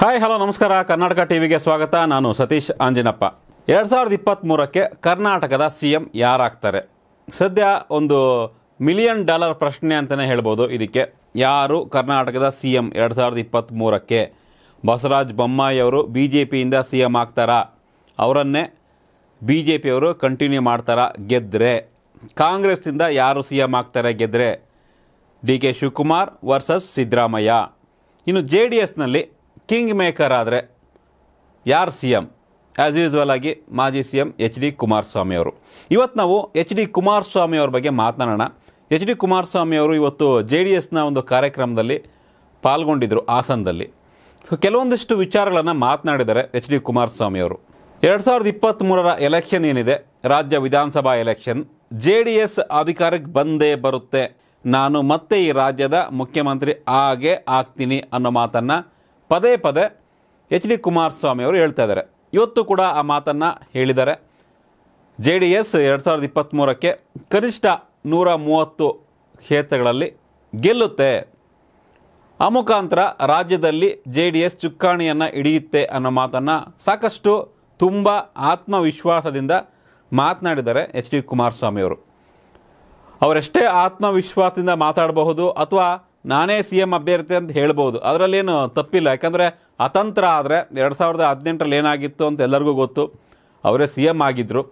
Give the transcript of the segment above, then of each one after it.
hi hello ನಮಸ್ಕಾರ ಕರ್ನಾಟಕ ಟಿವಿಗೆ ಸ್ವಾಗತ ನಾನು ಸತೀಶ್ ಆಂಜಿನಪ್ಪ ಎರಡು ಸಾವಿರದ ಇಪ್ಪತ್ತ್ಮೂರಕ್ಕೆ ಕರ್ನಾಟಕದ ಸಿ ಎಂ ಯಾರಾಗ್ತಾರೆ ಸದ್ಯ ಒಂದು ಮಿಲಿಯನ್ ಡಾಲರ್ ಪ್ರಶ್ನೆ ಅಂತಲೇ ಹೇಳ್ಬೋದು ಇದಕ್ಕೆ ಯಾರು ಕರ್ನಾಟಕದ ಸಿ ಎಂ ಎರಡು ಸಾವಿರದ ಇಪ್ಪತ್ತ್ಮೂರಕ್ಕೆ ಬಸವರಾಜ್ ಬೊಮ್ಮಾಯಿಯವರು ಬಿ ಜೆ ಪಿಯಿಂದ ಸಿ ಎಂ ಆಗ್ತಾರಾ ಅವರನ್ನೇ ಬಿ ಜೆ ಪಿಯವರು ಕಂಟಿನ್ಯೂ ಮಾಡ್ತಾರಾ ಗೆದ್ದರೆ ಕಾಂಗ್ರೆಸ್ನಿಂದ ಯಾರು ಸಿ ಎಂ ಆಗ್ತಾರೆ ಗೆದ್ದರೆ D K Shivakumar versus Siddaramaiah ಇನ್ನು ಜೆ ಡಿ ಎಸ್ನಲ್ಲಿ ಕಿಂಗ್ ಮೇಕರ್ ಆದರೆ ಯಾರು ಸಿ ಎಂ ಆ್ಯಸ್ ಯೂಸ್ವಲ್ ಆಗಿ ಮಾಜಿ C M H D Kumaraswamy ಅವರು ಇವತ್ತು ನಾವು ಎಚ್ ಡಿ ಕುಮಾರಸ್ವಾಮಿ ಅವ್ರ ಬಗ್ಗೆ ಮಾತನಾಡೋಣ ಎಚ್ ಡಿ ಕುಮಾರಸ್ವಾಮಿ ಅವರು ಇವತ್ತು ಜೆ ಡಿ ಎಸ್ನ ಒಂದು ಕಾರ್ಯಕ್ರಮದಲ್ಲಿ ಪಾಲ್ಗೊಂಡಿದ್ದರು ಹಾಸನದಲ್ಲಿ ಸೊ ಕೆಲವೊಂದಿಷ್ಟು ವಿಚಾರಗಳನ್ನು ಮಾತನಾಡಿದ್ದಾರೆ ಎಚ್ ಡಿ ಕುಮಾರಸ್ವಾಮಿ ಅವರು ಎರಡು ಸಾವಿರದ ಇಪ್ಪತ್ತ್ಮೂರರ ಎಲೆಕ್ಷನ್ ಏನಿದೆ ರಾಜ್ಯ ವಿಧಾನಸಭಾ ಎಲೆಕ್ಷನ್ ಜೆ ಡಿ ಎಸ್ ಅಧಿಕಾರಕ್ಕೆ ಬಂದೇ ಬರುತ್ತೆ ನಾನು ಮತ್ತೆ ಈ ರಾಜ್ಯದ ಮುಖ್ಯಮಂತ್ರಿ ಆಗೇ ಆಗ್ತೀನಿ ಅನ್ನೋ ಮಾತನ್ನು ಪದೇ ಪದೇ ಎಚ್ ಡಿ ಕುಮಾರಸ್ವಾಮಿ ಅವರು ಹೇಳ್ತಾ ಇದ್ದಾರೆ ಇವತ್ತು ಕೂಡ ಆ ಮಾತನ್ನು ಹೇಳಿದ್ದಾರೆ ಜೆ ಡಿ ಎಸ್ ಎರಡು ಸಾವಿರದ ಇಪ್ಪತ್ತ್ಮೂರಕ್ಕೆ ಕನಿಷ್ಠ ನೂರ ಮೂವತ್ತು ಕ್ಷೇತ್ರಗಳಲ್ಲಿ ಗೆಲ್ಲುತ್ತೆ ಆ ಮುಖಾಂತರ ರಾಜ್ಯದಲ್ಲಿ ಜೆ ಡಿ ಎಸ್ ಚುಕ್ಕಾಣಿಯನ್ನು ಹಿಡಿಯುತ್ತೆ ಅನ್ನೋ ಮಾತನ್ನು ಸಾಕಷ್ಟು ತುಂಬ ಆತ್ಮವಿಶ್ವಾಸದಿಂದ ಮಾತನಾಡಿದ್ದಾರೆ ಎಚ್ ಡಿ ಕುಮಾರಸ್ವಾಮಿಯವರು ಅವರು ಅವರೆಷ್ಟೇ ಆತ್ಮವಿಶ್ವಾಸದಿಂದ ಮಾತಾಡಬಹುದು ಅಥವಾ ನಾನೇ ಸಿ ಎಮ್ ಅಭ್ಯರ್ಥಿ ಅಂತ ಹೇಳ್ಬೋದು ಅದರಲ್ಲೇನು ತಪ್ಪಿಲ್ಲ ಯಾಕಂದರೆ ಅತಂತ್ರ ಆದರೆ ಎರಡು ಸಾವಿರದ ಹದಿನೆಂಟರಲ್ಲಿ ಏನಾಗಿತ್ತು ಅಂತ ಎಲ್ಲರಿಗೂ ಗೊತ್ತು ಅವರೇ ಸಿ ಎಮ್ ಆಗಿದ್ದರು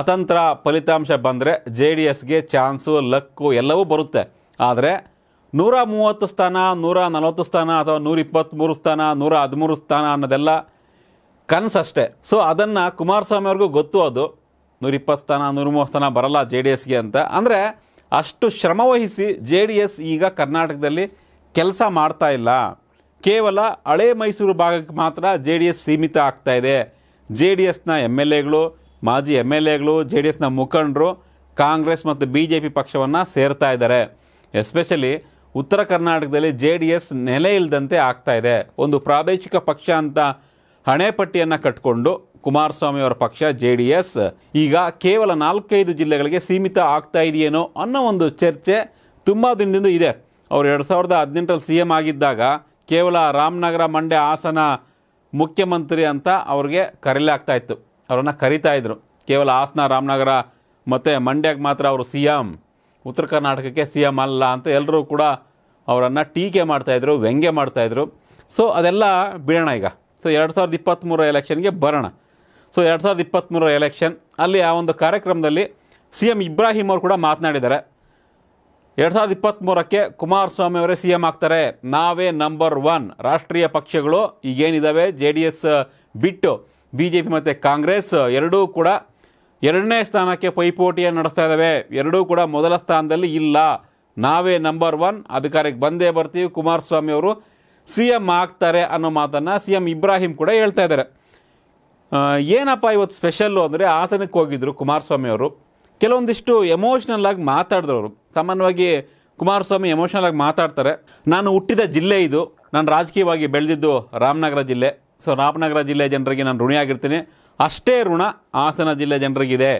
ಅತಂತ್ರ ಫಲಿತಾಂಶ ಬಂದರೆ ಜೆ ಡಿ ಎಸ್ಗೆ ಚಾನ್ಸು ಲಕ್ಕು ಎಲ್ಲವೂ ಬರುತ್ತೆ ಆದರೆ ನೂರ ಮೂವತ್ತು ಸ್ಥಾನ ನೂರ ನಲವತ್ತು ಸ್ಥಾನ ಅಥವಾ ನೂರ ಇಪ್ಪತ್ತ್ಮೂರು ಸ್ಥಾನ ನೂರ ಹದಿಮೂರು ಸ್ಥಾನ ಅನ್ನೋದೆಲ್ಲ ಅಷ್ಟೆ ಸೊ ಅದನ್ನು ಕುಮಾರಸ್ವಾಮಿ ಅವ್ರಿಗೂ ಗೊತ್ತು ಅದು ನೂರಿಪ್ಪತ್ತು ಸ್ಥಾನ ನೂರ ಮೂವತ್ತು ಸ್ಥಾನ ಬರಲ್ಲ ಜೆ ಡಿ ಎಸ್ಗೆ ಅಂತ ಅಂದರೆ ಅಷ್ಟು ಶ್ರಮವಹಿಸಿ ಜೆ ಡಿ ಎಸ್ ಈಗ ಕರ್ನಾಟಕದಲ್ಲಿ ಕೆಲಸ ಮಾಡ್ತಾ ಇಲ್ಲ ಕೇವಲ ಹಳೆ ಮೈಸೂರು ಭಾಗಕ್ಕೆ ಮಾತ್ರ ಜೆ ಡಿ ಎಸ್ ಸೀಮಿತ ಆಗ್ತಾಯಿದೆ ಇದೆ ಜೆ ಡಿ ಎಸ್ನ ಎಮ್ ಎಲ್ ಎಗಳು ಮಾಜಿ ಎಮ್ ಎಲ್ ಎಗಳು ಜೆ ಡಿ ಎಸ್ನ ಮುಖಂಡರು ಕಾಂಗ್ರೆಸ್ ಮತ್ತು ಬಿ ಜೆ ಪಿ ಪಕ್ಷವನ್ನು ಸೇರ್ತಾ ಇದ್ದಾರೆ ಎಸ್ಪೆಷಲಿ ಉತ್ತರ ಕರ್ನಾಟಕದಲ್ಲಿ ಜೆ ಡಿ ಎಸ್ ನೆಲೆ ಇಲ್ಲದಂತೆ ಆಗ್ತಾ ಇದೆ ಒಂದು ಪ್ರಾದೇಶಿಕ ಪಕ್ಷ ಅಂತ ಹಣೆ ಪಟ್ಟಿಯನ್ನು ಕಟ್ಟಿಕೊಂಡು ಕುಮಾರಸ್ವಾಮಿ ಅವರ ಪಕ್ಷ ಜೆ ಡಿ ಎಸ್ ಈಗ ಕೇವಲ ನಾಲ್ಕೈದು ಜಿಲ್ಲೆಗಳಿಗೆ ಸೀಮಿತ ಆಗ್ತಾ ಇದೆಯೇನೋ ಅನ್ನೋ ಒಂದು ಚರ್ಚೆ ತುಂಬ ದಿನದಿಂದ ಇದೆ ಅವರು ಎರಡು ಸಾವಿರದ ಹದಿನೆಂಟರಲ್ಲಿ ಸಿ ಎಂ ಆಗಿದ್ದಾಗ ಕೇವಲ ರಾಮನಗರ ಮಂಡ್ಯ ಹಾಸನ ಮುಖ್ಯಮಂತ್ರಿ ಅಂತ ಅವ್ರಿಗೆ ಕರೀಲಾಗ್ತಾ ಇತ್ತು ಅವರನ್ನು ಇದ್ರು ಕೇವಲ ಹಾಸನ ರಾಮನಗರ ಮತ್ತು ಮಂಡ್ಯಕ್ಕೆ ಮಾತ್ರ ಅವರು ಸಿ ಎಂ ಉತ್ತರ ಕರ್ನಾಟಕಕ್ಕೆ ಸಿ ಎಂ ಅಲ್ಲ ಅಂತ ಎಲ್ಲರೂ ಕೂಡ ಅವರನ್ನು ಟೀಕೆ ಮಾಡ್ತಾಯಿದ್ರು ವ್ಯಂಗ್ಯ ಮಾಡ್ತಾಯಿದ್ರು ಸೊ ಅದೆಲ್ಲ ಬೀಳೋಣ ಈಗ ಸೊ ಎರಡು ಸಾವಿರದ ಇಪ್ಪತ್ತ್ಮೂರು ಎಲೆಕ್ಷನ್ಗೆ ಬರೋಣ ಸೊ ಎರಡು ಸಾವಿರದ ಇಪ್ಪತ್ತ್ಮೂರರ ಎಲೆಕ್ಷನ್ ಅಲ್ಲಿ ಆ ಒಂದು ಕಾರ್ಯಕ್ರಮದಲ್ಲಿ ಸಿ ಎಂ ಇಬ್ರಾಹಿಂ ಅವರು ಕೂಡ ಮಾತನಾಡಿದ್ದಾರೆ ಎರಡು ಸಾವಿರದ ಇಪ್ಪತ್ತ್ಮೂರಕ್ಕೆ ಕುಮಾರಸ್ವಾಮಿ ಅವರೇ ಸಿ ಎಂ ಆಗ್ತಾರೆ ನಾವೇ ನಂಬರ್ ಒನ್ ರಾಷ್ಟ್ರೀಯ ಪಕ್ಷಗಳು ಈಗೇನಿದ್ದಾವೆ ಜೆ ಡಿ ಎಸ್ ಬಿಟ್ಟು ಬಿ ಜೆ ಪಿ ಮತ್ತು ಕಾಂಗ್ರೆಸ್ ಎರಡೂ ಕೂಡ ಎರಡನೇ ಸ್ಥಾನಕ್ಕೆ ಪೈಪೋಟಿಯನ್ನು ನಡೆಸ್ತಾ ಇದ್ದಾವೆ ಎರಡೂ ಕೂಡ ಮೊದಲ ಸ್ಥಾನದಲ್ಲಿ ಇಲ್ಲ ನಾವೇ ನಂಬರ್ ಒನ್ ಅಧಿಕಾರಕ್ಕೆ ಬಂದೇ ಬರ್ತೀವಿ ಕುಮಾರಸ್ವಾಮಿ ಅವರು ಸಿ ಎಂ ಆಗ್ತಾರೆ ಅನ್ನೋ ಮಾತನ್ನು ಸಿ ಎಂ ಇಬ್ರಾಹಿಂ ಕೂಡ ಹೇಳ್ತಾ ಇದ್ದಾರೆ ಏನಪ್ಪ ಇವತ್ತು ಸ್ಪೆಷಲ್ಲು ಅಂದರೆ ಹಾಸನಕ್ಕೆ ಹೋಗಿದ್ದರು ಕುಮಾರಸ್ವಾಮಿ ಅವರು ಕೆಲವೊಂದಿಷ್ಟು ಎಮೋಷ್ನಲ್ಲಾಗಿ ಆಗಿ ಮಾತಾಡಿದ್ರು ಅವರು ಸಾಮಾನ್ಯವಾಗಿ ಕುಮಾರಸ್ವಾಮಿ ಎಮೋಷ್ನಲ್ ಆಗಿ ಮಾತಾಡ್ತಾರೆ ನಾನು ಹುಟ್ಟಿದ ಜಿಲ್ಲೆ ಇದು ನಾನು ರಾಜಕೀಯವಾಗಿ ಬೆಳೆದಿದ್ದು ರಾಮನಗರ ಜಿಲ್ಲೆ ಸೊ ರಾಮನಗರ ಜಿಲ್ಲೆ ಜನರಿಗೆ ನಾನು ಋಣಿಯಾಗಿರ್ತೀನಿ ಅಷ್ಟೇ ಋಣ ಹಾಸನ ಜಿಲ್ಲೆ ಜನರಿಗಿದೆ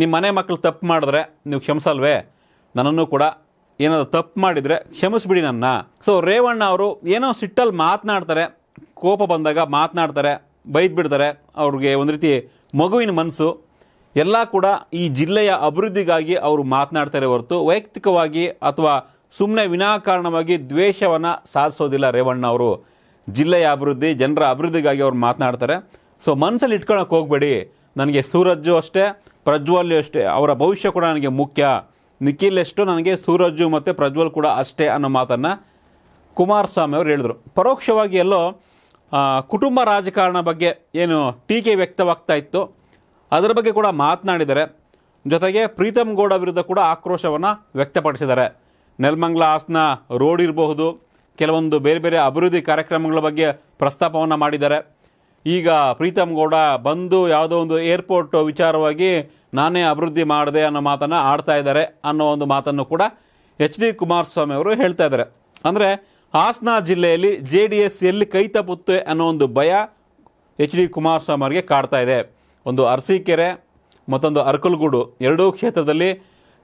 ನಿಮ್ಮ ಮನೆ ಮಕ್ಕಳು ತಪ್ಪು ಮಾಡಿದ್ರೆ ನೀವು ಕ್ಷಮಿಸಲ್ವೇ ನನ್ನನ್ನು ಕೂಡ ಏನಾದರೂ ತಪ್ಪು ಮಾಡಿದರೆ ಕ್ಷಮಿಸಿಬಿಡಿ ನನ್ನ ಸೊ ರೇವಣ್ಣ ಅವರು ಏನೋ ಸಿಟ್ಟಲ್ಲಿ ಮಾತನಾಡ್ತಾರೆ ಕೋಪ ಬಂದಾಗ ಮಾತನಾಡ್ತಾರೆ ಬೈದ್ಬಿಡ್ತಾರೆ ಬಿಡ್ತಾರೆ ಅವ್ರಿಗೆ ಒಂದು ರೀತಿ ಮಗುವಿನ ಮನಸ್ಸು ಎಲ್ಲ ಕೂಡ ಈ ಜಿಲ್ಲೆಯ ಅಭಿವೃದ್ಧಿಗಾಗಿ ಅವರು ಮಾತನಾಡ್ತಾರೆ ಹೊರತು ವೈಯಕ್ತಿಕವಾಗಿ ಅಥವಾ ಸುಮ್ಮನೆ ವಿನಾಕಾರಣವಾಗಿ ದ್ವೇಷವನ್ನು ಸಾಧಿಸೋದಿಲ್ಲ ರೇವಣ್ಣ ಅವರು ಜಿಲ್ಲೆಯ ಅಭಿವೃದ್ಧಿ ಜನರ ಅಭಿವೃದ್ಧಿಗಾಗಿ ಅವ್ರು ಮಾತನಾಡ್ತಾರೆ ಸೊ ಮನಸ್ಸಲ್ಲಿ ಇಟ್ಕೊಳಕ್ಕೆ ಹೋಗಬೇಡಿ ನನಗೆ ಸೂರಜ್ಜು ಅಷ್ಟೇ ಪ್ರಜ್ವಲ್ಯು ಅಷ್ಟೇ ಅವರ ಭವಿಷ್ಯ ಕೂಡ ನನಗೆ ಮುಖ್ಯ ನಿಖಿಲ್ ಎಷ್ಟು ನನಗೆ ಸೂರಜ್ಜು ಮತ್ತು ಪ್ರಜ್ವಲ್ ಕೂಡ ಅಷ್ಟೇ ಅನ್ನೋ ಮಾತನ್ನು ಕುಮಾರಸ್ವಾಮಿ ಅವರು ಹೇಳಿದರು ಪರೋಕ್ಷವಾಗಿ ಎಲ್ಲೋ ಕುಟುಂಬ ರಾಜಕಾರಣ ಬಗ್ಗೆ ಏನು ಟೀಕೆ ವ್ಯಕ್ತವಾಗ್ತಾ ಇತ್ತು ಅದರ ಬಗ್ಗೆ ಕೂಡ ಮಾತನಾಡಿದರೆ ಜೊತೆಗೆ ಪ್ರೀತಮ್ ಗೌಡ ವಿರುದ್ಧ ಕೂಡ ಆಕ್ರೋಶವನ್ನು ವ್ಯಕ್ತಪಡಿಸಿದ್ದಾರೆ ನೆಲಮಂಗ್ಲ ಹಾಸನ ರೋಡ್ ಇರಬಹುದು ಕೆಲವೊಂದು ಬೇರೆ ಬೇರೆ ಅಭಿವೃದ್ಧಿ ಕಾರ್ಯಕ್ರಮಗಳ ಬಗ್ಗೆ ಪ್ರಸ್ತಾಪವನ್ನು ಮಾಡಿದ್ದಾರೆ ಈಗ ಪ್ರೀತಮ್ ಗೌಡ ಬಂದು ಯಾವುದೋ ಒಂದು ಏರ್ಪೋರ್ಟ್ ವಿಚಾರವಾಗಿ ನಾನೇ ಅಭಿವೃದ್ಧಿ ಮಾಡಿದೆ ಅನ್ನೋ ಮಾತನ್ನು ಆಡ್ತಾ ಇದ್ದಾರೆ ಅನ್ನೋ ಒಂದು ಮಾತನ್ನು ಕೂಡ ಎಚ್ ಡಿ ಕುಮಾರಸ್ವಾಮಿ ಅವರು ಹೇಳ್ತಾ ಇದ್ದಾರೆ ಅಂದರೆ ಹಾಸನ ಜಿಲ್ಲೆಯಲ್ಲಿ ಜೆ ಡಿ ಎಸ್ ಎಲ್ಲಿ ಕೈ ತಪ್ಪುತ್ತೆ ಅನ್ನೋ ಒಂದು ಭಯ ಎಚ್ ಡಿ ಕುಮಾರಸ್ವಾಮಿ ಅವರಿಗೆ ಕಾಡ್ತಾ ಇದೆ ಒಂದು ಅರಸೀಕೆರೆ ಮತ್ತೊಂದು ಅರ್ಕಲ್ಗೂಡು ಎರಡೂ ಕ್ಷೇತ್ರದಲ್ಲಿ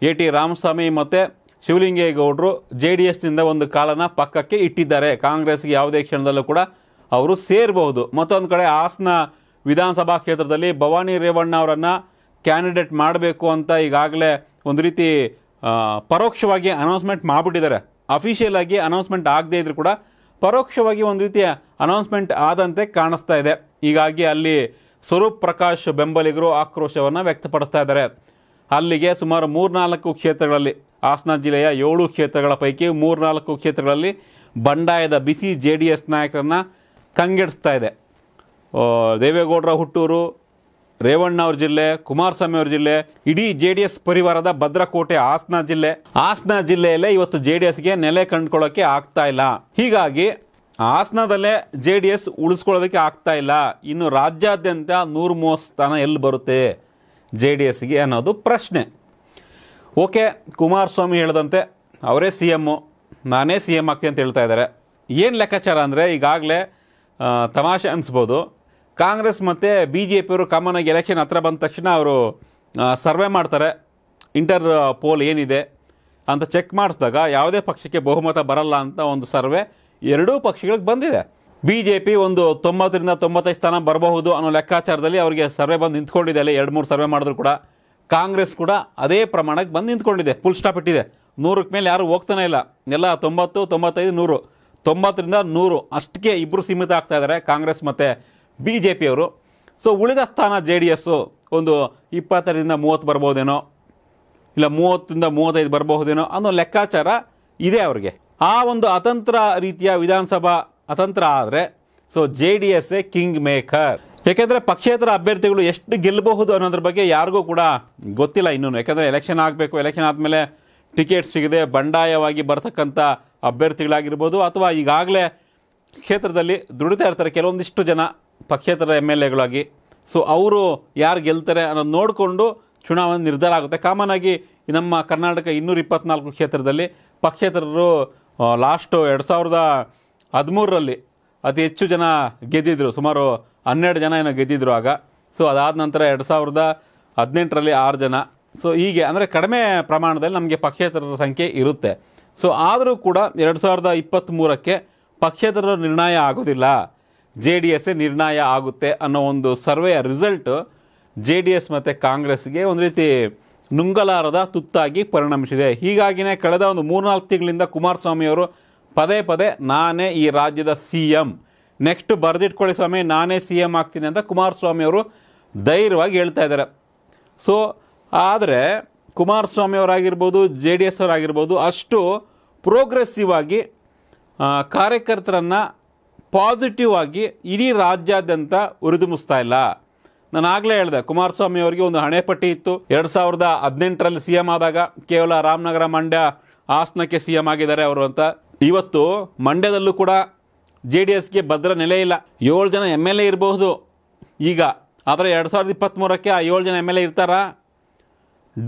ಎ ಟಿ ರಾಮಸ್ವಾಮಿ ಮತ್ತು ಶಿವಲಿಂಗೇಗೌಡರು ಜೆ ಡಿ ಎಸ್ನಿಂದ ಒಂದು ಕಾಲನ ಪಕ್ಕಕ್ಕೆ ಇಟ್ಟಿದ್ದಾರೆ ಕಾಂಗ್ರೆಸ್ಗೆ ಯಾವುದೇ ಕ್ಷಣದಲ್ಲೂ ಕೂಡ ಅವರು ಸೇರಬಹುದು ಮತ್ತೊಂದು ಕಡೆ ಹಾಸನ ವಿಧಾನಸಭಾ ಕ್ಷೇತ್ರದಲ್ಲಿ ಭವಾನಿ ರೇವಣ್ಣ ಅವರನ್ನು ಕ್ಯಾಂಡಿಡೇಟ್ ಮಾಡಬೇಕು ಅಂತ ಈಗಾಗಲೇ ಒಂದು ರೀತಿ ಪರೋಕ್ಷವಾಗಿ ಅನೌನ್ಸ್ಮೆಂಟ್ ಮಾಡಿಬಿಟ್ಟಿದ್ದಾರೆ ಅಫಿಷಿಯಲ್ ಆಗಿ ಅನೌನ್ಸ್ಮೆಂಟ್ ಆಗದೇ ಇದ್ರೂ ಕೂಡ ಪರೋಕ್ಷವಾಗಿ ಒಂದು ರೀತಿಯ ಅನೌನ್ಸ್ಮೆಂಟ್ ಆದಂತೆ ಕಾಣಿಸ್ತಾ ಇದೆ ಹೀಗಾಗಿ ಅಲ್ಲಿ ಸ್ವರೂಪ್ ಪ್ರಕಾಶ್ ಬೆಂಬಲಿಗರು ಆಕ್ರೋಶವನ್ನು ವ್ಯಕ್ತಪಡಿಸ್ತಾ ಇದ್ದಾರೆ ಅಲ್ಲಿಗೆ ಸುಮಾರು ಮೂರ್ನಾಲ್ಕು ಕ್ಷೇತ್ರಗಳಲ್ಲಿ ಹಾಸನ ಜಿಲ್ಲೆಯ ಏಳು ಕ್ಷೇತ್ರಗಳ ಪೈಕಿ ಮೂರ್ನಾಲ್ಕು ಕ್ಷೇತ್ರಗಳಲ್ಲಿ ಬಂಡಾಯದ ಬಿಸಿ ಜೆ ಡಿ ಎಸ್ ನಾಯಕರನ್ನು ಕಂಗೆಡಿಸ್ತಾ ಇದೆ ದೇವೇಗೌಡರ ಹುಟ್ಟೂರು ರೇವಣ್ಣ ಅವ್ರ ಜಿಲ್ಲೆ ಕುಮಾರಸ್ವಾಮಿ ಅವ್ರ ಜಿಲ್ಲೆ ಇಡೀ ಜೆ ಡಿ ಎಸ್ ಪರಿವಾರದ ಭದ್ರಕೋಟೆ ಹಾಸನ ಜಿಲ್ಲೆ ಹಾಸನ ಜಿಲ್ಲೆಯಲ್ಲೇ ಇವತ್ತು ಜೆ ಡಿ ಎಸ್ಗೆ ನೆಲೆ ಕಂಡುಕೊಳ್ಳೋಕೆ ಆಗ್ತಾ ಇಲ್ಲ ಹೀಗಾಗಿ ಹಾಸನದಲ್ಲೇ ಜೆ ಡಿ ಎಸ್ ಉಳಿಸ್ಕೊಳ್ಳೋದಕ್ಕೆ ಆಗ್ತಾ ಇಲ್ಲ ಇನ್ನು ರಾಜ್ಯಾದ್ಯಂತ ನೂರು ಮೂವತ್ತು ಸ್ಥಾನ ಎಲ್ಲಿ ಬರುತ್ತೆ ಜೆ ಡಿ ಎಸ್ಗೆ ಅನ್ನೋದು ಪ್ರಶ್ನೆ ಓಕೆ ಕುಮಾರಸ್ವಾಮಿ ಹೇಳಿದಂತೆ ಅವರೇ ಸಿ ಎಮ್ಮು ನಾನೇ ಸಿ ಎಮ್ ಆಗ್ತೀನಿ ಅಂತ ಹೇಳ್ತಾ ಇದ್ದಾರೆ ಏನು ಲೆಕ್ಕಾಚಾರ ಅಂದರೆ ಈಗಾಗಲೇ ತಮಾಷೆ ಅನಿಸ್ಬೋದು ಕಾಂಗ್ರೆಸ್ ಮತ್ತು ಬಿ ಜೆ ಪಿಯವರು ಕಾಮನ್ ಆಗಿ ಎಲೆಕ್ಷನ್ ಹತ್ರ ಬಂದ ತಕ್ಷಣ ಅವರು ಸರ್ವೆ ಮಾಡ್ತಾರೆ ಇಂಟರ್ ಪೋಲ್ ಏನಿದೆ ಅಂತ ಚೆಕ್ ಮಾಡಿಸಿದಾಗ ಯಾವುದೇ ಪಕ್ಷಕ್ಕೆ ಬಹುಮತ ಬರಲ್ಲ ಅಂತ ಒಂದು ಸರ್ವೆ ಎರಡೂ ಪಕ್ಷಗಳಿಗೆ ಬಂದಿದೆ ಬಿ ಜೆ ಪಿ ಒಂದು ತೊಂಬತ್ತರಿಂದ ತೊಂಬತ್ತೈದು ಸ್ಥಾನ ಬರಬಹುದು ಅನ್ನೋ ಲೆಕ್ಕಾಚಾರದಲ್ಲಿ ಅವರಿಗೆ ಸರ್ವೆ ಬಂದು ನಿಂತ್ಕೊಂಡಿದೆ ಅಲ್ಲಿ ಎರಡು ಮೂರು ಸರ್ವೆ ಮಾಡಿದ್ರು ಕೂಡ ಕಾಂಗ್ರೆಸ್ ಕೂಡ ಅದೇ ಪ್ರಮಾಣಕ್ಕೆ ಬಂದು ನಿಂತ್ಕೊಂಡಿದೆ ಫುಲ್ ಸ್ಟಾಪ್ ಇಟ್ಟಿದೆ ನೂರಕ್ಕೆ ಮೇಲೆ ಯಾರು ಹೋಗ್ತಾನೆ ಇಲ್ಲ ಎಲ್ಲ ತೊಂಬತ್ತು ತೊಂಬತ್ತೈದು ನೂರು ತೊಂಬತ್ತರಿಂದ ನೂರು ಅಷ್ಟಕ್ಕೆ ಇಬ್ಬರು ಸೀಮಿತ ಆಗ್ತಾ ಇದ್ದಾರೆ ಕಾಂಗ್ರೆಸ್ ಮತ್ತು ಬಿ ಜೆ ಪಿಯವರು ಸೊ ಉಳಿದ ಸ್ಥಾನ ಜೆ ಡಿ ಎಸ್ಸು ಒಂದು ಇಪ್ಪತ್ತರಿಂದ ಮೂವತ್ತು ಬರ್ಬೋದೇನೋ ಇಲ್ಲ ಮೂವತ್ತರಿಂದ ಮೂವತ್ತೈದು ಬರಬಹುದೇನೋ ಅನ್ನೋ ಲೆಕ್ಕಾಚಾರ ಇದೆ ಅವ್ರಿಗೆ ಆ ಒಂದು ಅತಂತ್ರ ರೀತಿಯ ವಿಧಾನಸಭಾ ಅತಂತ್ರ ಆದರೆ so J D S a king maker ಯಾಕೆಂದರೆ ಪಕ್ಷೇತರ ಅಭ್ಯರ್ಥಿಗಳು ಎಷ್ಟು ಗೆಲ್ಲಬಹುದು ಅನ್ನೋದ್ರ ಬಗ್ಗೆ ಯಾರಿಗೂ ಕೂಡ ಗೊತ್ತಿಲ್ಲ ಇನ್ನೂ ಯಾಕೆಂದರೆ ಎಲೆಕ್ಷನ್ ಆಗಬೇಕು ಎಲೆಕ್ಷನ್ ಆದಮೇಲೆ ಟಿಕೆಟ್ ಸಿಗದೆ ಬಂಡಾಯವಾಗಿ ಬರ್ತಕ್ಕಂಥ ಅಭ್ಯರ್ಥಿಗಳಾಗಿರ್ಬೋದು ಅಥವಾ ಈಗಾಗಲೇ ಕ್ಷೇತ್ರದಲ್ಲಿ ದುಡಿತಾ ಇರ್ತಾರೆ ಕೆಲವೊಂದಿಷ್ಟು ಜನ ಪಕ್ಷೇತರ ಎಮ್ ಎಲ್ ಎಗಳಾಗಿ ಸೊ ಅವರು ಯಾರು ಗೆಲ್ತಾರೆ ಅನ್ನೋದು ನೋಡಿಕೊಂಡು ಚುನಾವಣೆ ನಿರ್ಧಾರ ಆಗುತ್ತೆ ಕಾಮನ್ ಆಗಿ ನಮ್ಮ ಕರ್ನಾಟಕ ಇನ್ನೂರ ಇಪ್ಪತ್ನಾಲ್ಕು ಕ್ಷೇತ್ರದಲ್ಲಿ ಪಕ್ಷೇತರರು ಲಾಸ್ಟು ಎರಡು ಸಾವಿರದ ಹದಿಮೂರರಲ್ಲಿ ಅತಿ ಹೆಚ್ಚು ಜನ ಗೆದ್ದಿದ್ರು ಸುಮಾರು ಹನ್ನೆರಡು ಜನ ಏನೋ ಗೆದ್ದಿದ್ರು ಆಗ ಸೊ ಅದಾದ ನಂತರ ಎರಡು ಸಾವಿರದ ಹದಿನೆಂಟರಲ್ಲಿ ಆರು ಜನ ಸೊ ಹೀಗೆ ಅಂದರೆ ಕಡಿಮೆ ಪ್ರಮಾಣದಲ್ಲಿ ನಮಗೆ ಪಕ್ಷೇತರರ ಸಂಖ್ಯೆ ಇರುತ್ತೆ ಸೊ ಆದರೂ ಕೂಡ ಎರಡು ಸಾವಿರದ ಇಪ್ಪತ್ತ್ಮೂರಕ್ಕೆ ಪಕ್ಷೇತರರು ನಿರ್ಣಯ ಆಗೋದಿಲ್ಲ ಜೆ ಡಿ ಎಸ್ ನಿರ್ಣಯ ಆಗುತ್ತೆ ಅನ್ನೋ ಒಂದು ಸರ್ವೆಯ ರಿಸಲ್ಟು ಜೆ ಡಿ ಎಸ್ ಮತ್ತು ಕಾಂಗ್ರೆಸ್ಗೆ ಒಂದು ರೀತಿ ನುಂಗಲಾರದ ತುತ್ತಾಗಿ ಪರಿಣಮಿಸಿದೆ ಹೀಗಾಗಿನೇ ಕಳೆದ ಒಂದು ಮೂರ್ನಾಲ್ಕು ತಿಂಗಳಿಂದ ಕುಮಾರಸ್ವಾಮಿಯವರು ಪದೇ ಪದೇ ನಾನೇ ಈ ರಾಜ್ಯದ ಸಿ ಎಮ್ ನೆಕ್ಸ್ಟ್ ಬರೆದಿಟ್ಕೊಳ್ಳಿ ಸ್ವಾಮಿ ನಾನೇ ಸಿ ಎಮ್ ಆಗ್ತೀನಿ ಅಂತ ಕುಮಾರಸ್ವಾಮಿಯವರು ಧೈರ್ಯವಾಗಿ ಹೇಳ್ತಾ ಇದ್ದಾರೆ ಸೊ ಆದರೆ ಕುಮಾರಸ್ವಾಮಿಯವರಾಗಿರ್ಬೋದು ಜೆ ಡಿ ಎಸ್ ಅವರಾಗಿರ್ಬೋದು ಅಷ್ಟು ಪ್ರೋಗ್ರೆಸಿವ್ ಆಗಿ ಕಾರ್ಯಕರ್ತರನ್ನು ಪಾಸಿಟಿವ್ ಆಗಿ ಇಡೀ ರಾಜ್ಯಾದ್ಯಂತ ಉರಿದುಂಬಿಸ್ತಾ ಇಲ್ಲ ನಾನು ಆಗಲೇ ಹೇಳಿದೆ ಕುಮಾರಸ್ವಾಮಿ ಅವರಿಗೆ ಒಂದು ಹಣೆ ಪಟ್ಟಿ ಇತ್ತು ಎರಡು ಸಾವಿರದ ಹದಿನೆಂಟರಲ್ಲಿ ಸಿ ಎಂ ಆದಾಗ ಕೇವಲ ರಾಮನಗರ ಮಂಡ್ಯ ಹಾಸನಕ್ಕೆ ಸಿ ಎಂ ಆಗಿದ್ದಾರೆ ಅವರು ಅಂತ ಇವತ್ತು ಮಂಡ್ಯದಲ್ಲೂ ಕೂಡ ಜೆ ಡಿ ಎಸ್ಗೆ ಭದ್ರ ನೆಲೆ ಇಲ್ಲ ಏಳು ಜನ ಎಮ್ ಎಲ್ ಎ ಇರಬಹುದು ಈಗ ಆದರೆ ಎರಡು ಸಾವಿರದ ಇಪ್ಪತ್ತ್ಮೂರಕ್ಕೆ ಆ ಏಳು ಜನ ಎಮ್ ಎಲ್ ಎ ಇರ್ತಾರಾ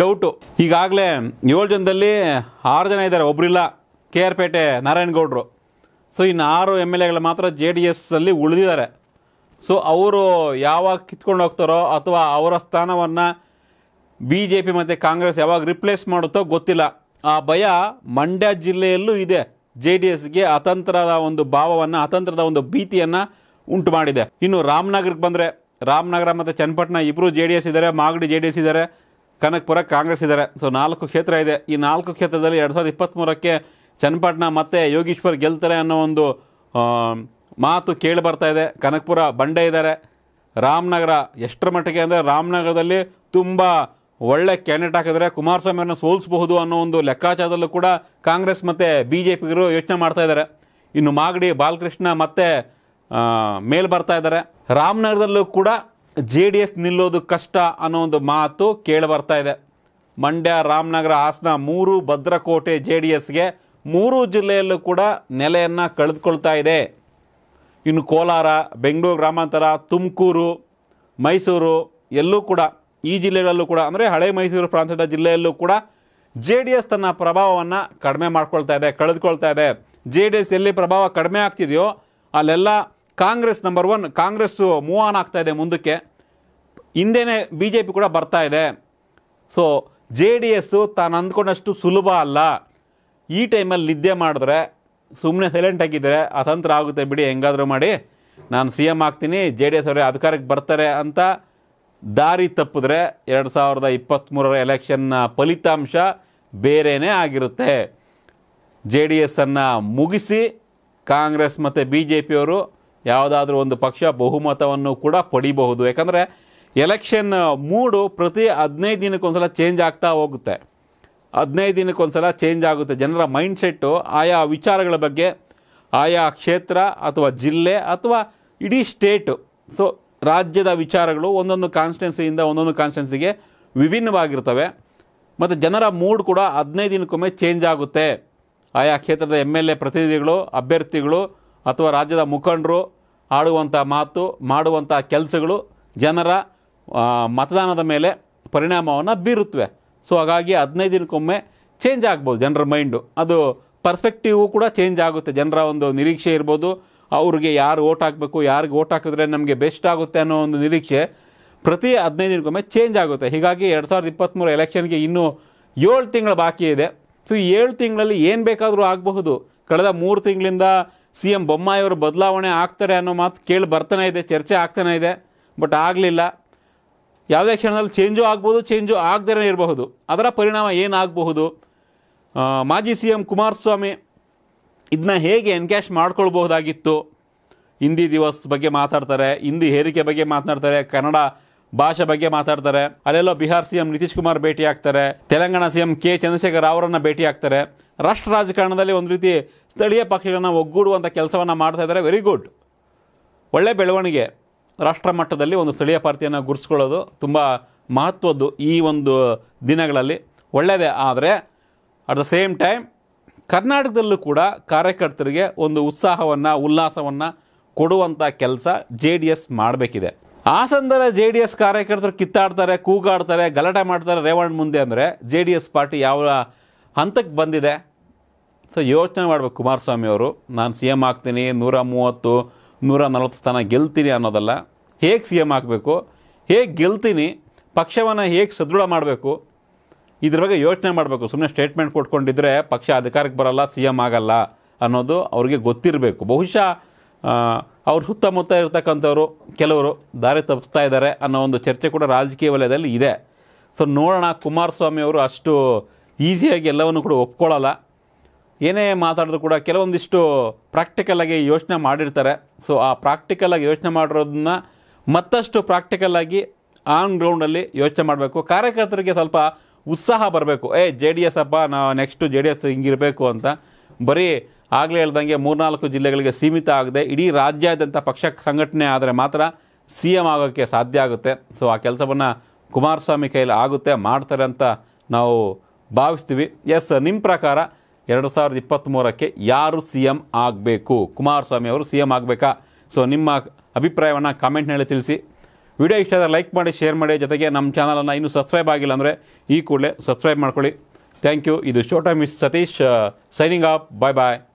ಡೌಟು ಈಗಾಗಲೇ ಏಳು ಜನದಲ್ಲಿ ಆರು ಜನ ಇದ್ದಾರೆ ಒಬ್ಬರಿಲ್ಲ ಕೆ ಆರ್ ಪೇಟೆ ನಾರಾಯಣಗೌಡರು ಸೊ ಇನ್ನು ಆರು ಎಮ್ ಎಲ್ ಎಗಳು ಮಾತ್ರ ಜೆ ಡಿ ಎಸ್ಸಲ್ಲಿ ಉಳಿದಿದ್ದಾರೆ ಸೊ ಅವರು ಯಾವಾಗ ಕಿತ್ಕೊಂಡು ಹೋಗ್ತಾರೋ ಅಥವಾ ಅವರ ಸ್ಥಾನವನ್ನು ಬಿ ಜೆ ಪಿ ಮತ್ತು ಕಾಂಗ್ರೆಸ್ ಯಾವಾಗ ರಿಪ್ಲೇಸ್ ಮಾಡುತ್ತೋ ಗೊತ್ತಿಲ್ಲ ಆ ಭಯ ಮಂಡ್ಯ ಜಿಲ್ಲೆಯಲ್ಲೂ ಇದೆ ಜೆ ಡಿ ಎಸ್ಗೆ ಅತಂತ್ರದ ಒಂದು ಭಾವವನ್ನು ಅತಂತ್ರದ ಒಂದು ಭೀತಿಯನ್ನು ಉಂಟು ಮಾಡಿದೆ ಇನ್ನು ರಾಮನಗರಕ್ಕೆ ಬಂದರೆ ರಾಮನಗರ ಮತ್ತು ಚನ್ನಪಟ್ಟಣ ಇಬ್ಬರು ಜೆ ಡಿ ಎಸ್ ಇದ್ದಾರೆ ಮಾಗಡಿ ಜೆ ಡಿ ಎಸ್ ಇದ್ದಾರೆ ಕನಕಪುರ ಕಾಂಗ್ರೆಸ್ ಇದ್ದಾರೆ ಸೊ ನಾಲ್ಕು ಕ್ಷೇತ್ರ ಇದೆ ಈ ನಾಲ್ಕು ಕ್ಷೇತ್ರದಲ್ಲಿ ಎರಡು ಸಾವಿರದ ಇಪ್ಪತ್ತ್ಮೂರಕ್ಕೆ ಚನ್ನಪಟ್ಟಣ ಮತ್ತೆ ಯೋಗೀಶ್ವರ್ ಗೆಲ್ತಾರೆ ಅನ್ನೋ ಒಂದು ಮಾತು ಕೇಳಿ ಬರ್ತಾ ಇದೆ ಕನಕಪುರ ಬಂಡೆ ಇದ್ದಾರೆ ರಾಮನಗರ ಎಷ್ಟರ ಮಟ್ಟಿಗೆ ಅಂದರೆ ರಾಮನಗರದಲ್ಲಿ ತುಂಬ ಒಳ್ಳೆ ಕ್ಯಾಂಡಿಡೇಟ್ ಹಾಕಿದರೆ ಕುಮಾರಸ್ವಾಮಿಯನ್ನು ಅವ್ರನ್ನ ಸೋಲಿಸಬಹುದು ಅನ್ನೋ ಒಂದು ಲೆಕ್ಕಾಚಾರದಲ್ಲೂ ಕೂಡ ಕಾಂಗ್ರೆಸ್ ಮತ್ತು ಬಿ ಜೆ ಪಿಗರು ಯೋಚನೆ ಮಾಡ್ತಾ ಇದ್ದಾರೆ ಇನ್ನು ಮಾಗಡಿ ಬಾಲಕೃಷ್ಣ ಮತ್ತೆ ಮೇಲ್ ಬರ್ತಾ ಇದ್ದಾರೆ ರಾಮನಗರದಲ್ಲೂ ಕೂಡ ಜೆ ಡಿ ಎಸ್ ನಿಲ್ಲೋದು ಕಷ್ಟ ಅನ್ನೋ ಒಂದು ಮಾತು ಕೇಳಿ ಬರ್ತಾ ಇದೆ ಮಂಡ್ಯ ರಾಮನಗರ ಹಾಸನ ಮೂರು ಭದ್ರಕೋಟೆ ಜೆ ಡಿ ಎಸ್ಗೆ ಮೂರು ಜಿಲ್ಲೆಯಲ್ಲೂ ಕೂಡ ನೆಲೆಯನ್ನು ಕಳೆದುಕೊಳ್ತಾ ಇದೆ ಇನ್ನು ಕೋಲಾರ ಬೆಂಗಳೂರು ಗ್ರಾಮಾಂತರ ತುಮಕೂರು ಮೈಸೂರು ಎಲ್ಲೂ ಕೂಡ ಈ ಜಿಲ್ಲೆಗಳಲ್ಲೂ ಕೂಡ ಅಂದರೆ ಹಳೆ ಮೈಸೂರು ಪ್ರಾಂತ್ಯದ ಜಿಲ್ಲೆಯಲ್ಲೂ ಕೂಡ ಜೆ ಡಿ ಎಸ್ ತನ್ನ ಪ್ರಭಾವವನ್ನು ಕಡಿಮೆ ಮಾಡ್ಕೊಳ್ತಾ ಇದೆ ಕಳೆದುಕೊಳ್ತಾ ಇದೆ ಜೆ ಡಿ ಎಸ್ ಎಲ್ಲಿ ಪ್ರಭಾವ ಕಡಿಮೆ ಆಗ್ತಿದೆಯೋ ಅಲ್ಲೆಲ್ಲ Congress number one Congress move on ಆಗ್ತಾ ಇದೆ ಮುಂದಕ್ಕೆ ಹಿಂದೆ ಬಿ ಜೆ ಪಿ ಕೂಡ ಬರ್ತಾ ಇದೆ ಸೊ ಜೆ ಡಿ ಎಸ್ಸು ತಾನು ಅಂದ್ಕೊಂಡಷ್ಟು ಸುಲಭ ಅಲ್ಲ ಈ ಟೈಮಲ್ಲಿ ನಿದ್ದೆ ಮಾಡಿದ್ರೆ ಸುಮ್ಮನೆ ಸೈಲೆಂಟ್ ಹಾಕಿದರೆ ಅತಂತ್ರ ಆಗುತ್ತೆ ಬಿಡಿ ಹೆಂಗಾದರೂ ಮಾಡಿ ನಾನು ಸಿ ಎಮ್ ಆಗ್ತೀನಿ ಜೆ ಡಿ ಎಸ್ ಅವರೇ ಅಧಿಕಾರಕ್ಕೆ ಬರ್ತಾರೆ ಅಂತ ದಾರಿ ತಪ್ಪಿದ್ರೆ ಎರಡು ಸಾವಿರದ ಇಪ್ಪತ್ತ್ಮೂರರ ಎಲೆಕ್ಷನ್ನ ಫಲಿತಾಂಶ ಬೇರೆಯೇ ಆಗಿರುತ್ತೆ ಜೆ ಡಿ ಎಸ್ಸನ್ನು ಮುಗಿಸಿ ಕಾಂಗ್ರೆಸ್ ಮತ್ತು ಬಿ ಜೆ ಪಿಯವರು ಯಾವುದಾದ್ರೂ ಒಂದು ಪಕ್ಷ ಬಹುಮತವನ್ನು ಕೂಡ ಪಡಿಬಹುದು ಯಾಕಂದರೆ ಎಲೆಕ್ಷನ್ ಮೂಡು ಪ್ರತಿ ಹದಿನೈದು ದಿನಕ್ಕೊಂದ್ಸಲ ಚೇಂಜ್ ಆಗ್ತಾ ಹೋಗುತ್ತೆ ಹದಿನೈದು ದಿನಕ್ಕೊಂದು ಸಲ ಚೇಂಜ್ ಆಗುತ್ತೆ ಜನರ ಮೈಂಡ್ಸೆಟ್ಟು ಆಯಾ ವಿಚಾರಗಳ ಬಗ್ಗೆ ಆಯಾ ಕ್ಷೇತ್ರ ಅಥವಾ ಜಿಲ್ಲೆ ಅಥವಾ ಇಡೀ ಸ್ಟೇಟು ಸೊ ರಾಜ್ಯದ ವಿಚಾರಗಳು ಒಂದೊಂದು ಕಾನ್ಸ್ಟೆನ್ಸಿಯಿಂದ ಒಂದೊಂದು ಕಾನ್ಸ್ಟೆನ್ಸಿಗೆ ವಿಭಿನ್ನವಾಗಿರ್ತವೆ ಮತ್ತು ಜನರ ಮೂಡ್ ಕೂಡ ಹದಿನೈದು ದಿನಕ್ಕೊಮ್ಮೆ ಚೇಂಜ್ ಆಗುತ್ತೆ ಆಯಾ ಕ್ಷೇತ್ರದ ಎಮ್ ಎಲ್ ಎ ಪ್ರತಿನಿಧಿಗಳು ಅಭ್ಯರ್ಥಿಗಳು ಅಥವಾ ರಾಜ್ಯದ ಮುಖಂಡರು ಆಡುವಂಥ ಮಾತು ಮಾಡುವಂಥ ಕೆಲಸಗಳು ಜನರ ಮತದಾನದ ಮೇಲೆ ಪರಿಣಾಮವನ್ನು ಬೀರುತ್ತವೆ ಸೊ ಹಾಗಾಗಿ ಹದಿನೈದು ದಿನಕ್ಕೊಮ್ಮೆ ಚೇಂಜ್ ಆಗ್ಬೋದು ಜನರ ಮೈಂಡು ಅದು ಪರ್ಸ್ಪೆಕ್ಟಿವ್ ಕೂಡ ಚೇಂಜ್ ಆಗುತ್ತೆ ಜನರ ಒಂದು ನಿರೀಕ್ಷೆ ಇರ್ಬೋದು ಅವ್ರಿಗೆ ಯಾರು ಓಟ್ ಹಾಕಬೇಕು ಯಾರಿಗೆ ಓಟ್ ಹಾಕಿದ್ರೆ ನಮಗೆ ಬೆಸ್ಟ್ ಆಗುತ್ತೆ ಅನ್ನೋ ಒಂದು ನಿರೀಕ್ಷೆ ಪ್ರತಿ ಹದಿನೈದು ದಿನಕ್ಕೊಮ್ಮೆ ಚೇಂಜ್ ಆಗುತ್ತೆ ಹೀಗಾಗಿ ಎರಡು ಸಾವಿರದ ಇಪ್ಪತ್ತ್ಮೂರು ಎಲೆಕ್ಷನ್ಗೆ ಇನ್ನೂ ಏಳು ತಿಂಗಳು ಬಾಕಿ ಇದೆ ಸೊ ಈ ಏಳು ತಿಂಗಳಲ್ಲಿ ಏನು ಬೇಕಾದರೂ ಆಗಬಹುದು ಕಳೆದ ಮೂರು ತಿಂಗಳಿಂದ ಸಿ ಎಂ ಬೊಮ್ಮಾಯಿಯವರು ಬದಲಾವಣೆ ಆಗ್ತಾರೆ ಅನ್ನೋ ಮಾತು ಕೇಳಿ ಬರ್ತಾನೆ ಇದೆ ಚರ್ಚೆ ಆಗ್ತಾನೆ ಇದೆ ಬಟ್ ಆಗಲಿಲ್ಲ ಯಾವುದೇ ಕ್ಷಣದಲ್ಲಿ ಚೇಂಜು ಆಗ್ಬೋದು ಚೇಂಜು ಆಗದೇ ಇರಬಹುದು ಅದರ ಪರಿಣಾಮ ಏನಾಗಬಹುದು ಮಾಜಿ ಸಿ ಎಂ ಕುಮಾರಸ್ವಾಮಿ ಇದನ್ನ ಹೇಗೆ ಎನ್ಕ್ಯಾಶ್ ಮಾಡ್ಕೊಳ್ಬಹುದಾಗಿತ್ತು ಹಿಂದಿ ದಿವಸ್ ಬಗ್ಗೆ ಮಾತಾಡ್ತಾರೆ ಹಿಂದಿ ಹೇರಿಕೆ ಬಗ್ಗೆ ಮಾತನಾಡ್ತಾರೆ ಕನ್ನಡ ಭಾಷೆ ಬಗ್ಗೆ ಮಾತಾಡ್ತಾರೆ ಅಲ್ಲೆಲ್ಲೋ ಬಿಹಾರ್ ಸಿ ಎಂ ನಿತೀಶ್ ಕುಮಾರ್ ಭೇಟಿ ಆಗ್ತಾರೆ Telangana C M K Chandrashekar ಅವರನ್ನು ಭೇಟಿ ಆಗ್ತಾರೆ ರಾಷ್ಟ್ರ ರಾಜಕಾರಣದಲ್ಲಿ ಒಂದು ರೀತಿ ಸ್ಥಳೀಯ ಪಕ್ಷಗಳನ್ನು ಒಗ್ಗೂಡುವಂಥ ಕೆಲಸವನ್ನು ಮಾಡ್ತಾ ಇದ್ದಾರೆ ವೆರಿ ಗುಡ್ ಒಳ್ಳೆ ಬೆಳವಣಿಗೆ ರಾಷ್ಟ್ರ ಮಟ್ಟದಲ್ಲಿ ಒಂದು ಸ್ಥಳೀಯ ಪಾರ್ಟಿಯನ್ನು ಗುರ್ಸ್ಕೊಳ್ಳೋದು ತುಂಬ ಮಹತ್ವದ್ದು ಈ ಒಂದು ದಿನಗಳಲ್ಲಿ ಒಳ್ಳೆಯದೇ ಆದರೆ ಅಟ್ ದ ಸೇಮ್ ಟೈಮ್ ಕರ್ನಾಟಕದಲ್ಲೂ ಕೂಡ ಕಾರ್ಯಕರ್ತರಿಗೆ ಒಂದು ಉತ್ಸಾಹವನ್ನು ಉಲ್ಲಾಸವನ್ನು ಕೊಡುವಂಥ ಕೆಲಸ ಜೆ ಡಿ ಎಸ್ ಮಾಡಬೇಕಿದೆ ಆ ಸಂದರ್ಭ ಜೆ ಡಿ ಎಸ್ ಕಾರ್ಯಕರ್ತರು ಕಿತ್ತಾಡ್ತಾರೆ ಕೂಗಾಡ್ತಾರೆ ಗಲಾಟೆ ಮಾಡ್ತಾರೆ ರೇವಣ್ಣ ಮುಂದೆ ಅಂದರೆ ಜೆ ಡಿ ಎಸ್ ಪಾರ್ಟಿ ಯಾವ ಹಂತಕ್ಕೆ ಬಂದಿದೆ ಸೊ ಯೋಚನೆ ಮಾಡಬೇಕು ಕುಮಾರಸ್ವಾಮಿ ಅವರು ನಾನು ಸಿ ಎಮ್ ಆಗ್ತೀನಿ ನೂರ ಮೂವತ್ತು ನೂರ ನಲವತ್ತು ಸ್ಥಾನ ಗೆಲ್ತೀನಿ ಅನ್ನೋದಲ್ಲ ಹೇಗೆ ಸಿ ಎಮ್ ಆಗಬೇಕು ಹೇಗೆ ಗೆಲ್ತೀನಿ ಪಕ್ಷವನ್ನು ಹೇಗೆ ಸದೃಢ ಮಾಡಬೇಕು ಇದ್ರ ಬಗ್ಗೆ ಯೋಚನೆ ಮಾಡಬೇಕು ಸುಮ್ಮನೆ ಸ್ಟೇಟ್ಮೆಂಟ್ ಕೊಟ್ಕೊಂಡಿದ್ದರೆ ಪಕ್ಷ ಅಧಿಕಾರಕ್ಕೆ ಬರಲ್ಲ ಸಿ ಎಮ್ ಆಗಲ್ಲ ಅನ್ನೋದು ಅವ್ರಿಗೆ ಗೊತ್ತಿರಬೇಕು ಬಹುಶಃ ಅವ್ರ ಸುತ್ತಮುತ್ತ ಇರ್ತಕ್ಕಂಥವ್ರು ಕೆಲವರು ದಾರಿ ತಪ್ಪಿಸ್ತಾ ಇದ್ದಾರೆ ಅನ್ನೋ ಒಂದು ಚರ್ಚೆ ಕೂಡ ರಾಜಕೀಯ ವಲಯದಲ್ಲಿ ಇದೆ ಸೊ ನೋಡೋಣ ಕುಮಾರಸ್ವಾಮಿ ಅವರು ಅಷ್ಟು ಈಸಿಯಾಗಿ ಎಲ್ಲವನ್ನು ಕೂಡ ಒಪ್ಕೊಳ್ಳಲ್ಲ ಏನೇ ಮಾತಾಡಿದ್ರು ಕೂಡ ಕೆಲವೊಂದಿಷ್ಟು ಆಗಿ ಯೋಚನೆ ಮಾಡಿರ್ತಾರೆ ಸೊ ಆ ಪ್ರಾಕ್ಟಿಕಲಾಗಿ ಯೋಚನೆ ಮಾಡಿರೋದನ್ನ ಮತ್ತಷ್ಟು ಪ್ರಾಕ್ಟಿಕಲಾಗಿ ಆನ್ ಗ್ರೌಂಡಲ್ಲಿ ಯೋಚನೆ ಮಾಡಬೇಕು ಕಾರ್ಯಕರ್ತರಿಗೆ ಸ್ವಲ್ಪ ಉತ್ಸಾಹ ಬರಬೇಕು ಏ ಜೆ ಡಿ ಎಸ್ ಅಪ್ಪ ನಾವು ನೆಕ್ಸ್ಟು ಜೆ ಡಿ ಎಸ್ ಹಿಂಗಿರಬೇಕು ಅಂತ ಬರೀ ಆಗಲೇ ಹೇಳ್ದಂಗೆ ಮೂರ್ನಾಲ್ಕು ಜಿಲ್ಲೆಗಳಿಗೆ ಸೀಮಿತ ಆಗದೆ ಇಡೀ ರಾಜ್ಯಾದ್ಯಂತ ಪಕ್ಷ ಸಂಘಟನೆ ಆದರೆ ಮಾತ್ರ ಸಿ ಎಮ್ ಆಗೋಕ್ಕೆ ಸಾಧ್ಯ ಆಗುತ್ತೆ ಸೊ ಆ ಕೆಲಸವನ್ನು ಕುಮಾರಸ್ವಾಮಿ ಕೈಯಲ್ಲಿ ಆಗುತ್ತೆ ಮಾಡ್ತಾರೆ ಅಂತ ನಾವು ಭಾವಿಸ್ತೀವಿ ಎಸ್ ನಿಮ್ಮ ಪ್ರಕಾರ ಎರಡು ಸಾವಿರದ ಮೂರಕ್ಕೆ ಯಾರು ಸಿ ಎಂ ಆಗಬೇಕು ಕುಮಾರಸ್ವಾಮಿ ಅವರು ಸಿ ಎಮ್ ಆಗಬೇಕಾ ಸೊ ನಿಮ್ಮ ಅಭಿಪ್ರಾಯವನ್ನು ಕಾಮೆಂಟ್ನಲ್ಲಿ ತಿಳಿಸಿ ವಿಡಿಯೋ ಇಷ್ಟ ಆದರೆ ಲೈಕ್ ಮಾಡಿ ಶೇರ್ ಮಾಡಿ ಜೊತೆಗೆ ನಮ್ಮ ಚಾನಲನ್ನು ಇನ್ನೂ ಸಬ್ಸ್ಕ್ರೈಬ್ ಆಗಿಲ್ಲ ಅಂದರೆ ಈ ಕೂಡಲೇ ಸಬ್ಸ್ಕ್ರೈಬ್ ಮಾಡ್ಕೊಳ್ಳಿ ಥ್ಯಾಂಕ್ ಯು ಇದು show time is Satish signing off bye bye